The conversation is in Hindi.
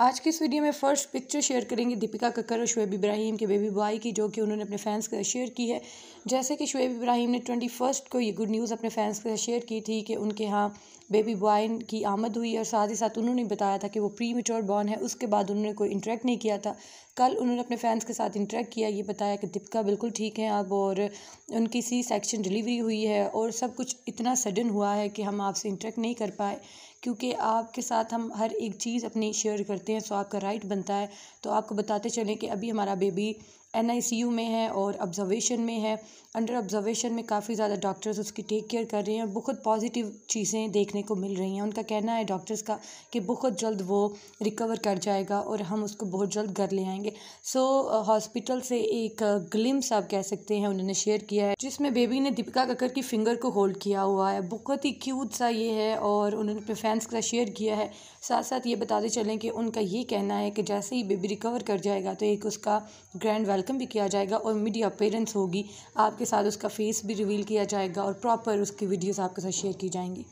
आज की इस वीडियो में फर्स्ट पिक्चर शेयर करेंगे दीपिका कक्कर और शुएब इब्राहिम के बेबी बॉय की जो कि उन्होंने अपने फैंस के साथ शेयर की है जैसे कि शुएब इब्राहिम ने ट्वेंटी फर्स्ट को ये गुड न्यूज़ अपने फैंस के साथ शेयर की थी कि उनके यहाँ बेबी बॉय की आमद हुई और साथ ही साथ उन्होंने बताया था कि वो प्री मेच्योर बॉर्न है उसके बाद उन्होंने कोई इंटरेक्ट नहीं किया था कल उन्होंने अपने फैंस के साथ इंटरेक्ट किया ये बताया कि दीपिका बिल्कुल ठीक हैं अब और उनकी सी सेक्शन डिलीवरी हुई है और सब कुछ इतना सडन हुआ है कि हम आपसे इंटरेक्ट नहीं कर पाए क्योंकि आपके साथ हम हर एक चीज़ अपनी शेयर करते हैं सो आपका राइट बनता है तो आपको बताते चलें कि अभी हमारा baby N I C U में है और ऑब्जर्वेशन में है अंडर ऑब्जर्वेशन में काफ़ी ज़्यादा डॉक्टर्स उसकी टेक केयर कर रहे हैं और बहुत पॉजिटिव चीज़ें देखने को मिल रही हैं उनका कहना है डॉक्टर्स का कि बहुत जल्द वो रिकवर कर जाएगा और हम उसको बहुत जल्द घर ले आएंगे सो so, हॉस्पिटल से एक ग्लिम्स आप कह सकते हैं उन्होंने शेयर किया है जिसमें बेबी ने दीपिका कक्कर की फिंगर को होल्ड किया हुआ है बहुत ही क्यूट सा ये है और उन्होंने अपने फैंस का शेयर किया है साथ साथ ये बताते चलें कि उनका ये कहना है कि जैसे ही बेबी रिकवर कर जाएगा तो एक उसका ग्रैंड वेल वेलकम भी किया जाएगा और मीडिया अपेरेंस होगी आपके साथ उसका फेस भी रिवील किया जाएगा और प्रॉपर उसकी वीडियोस आपके साथ शेयर की जाएंगी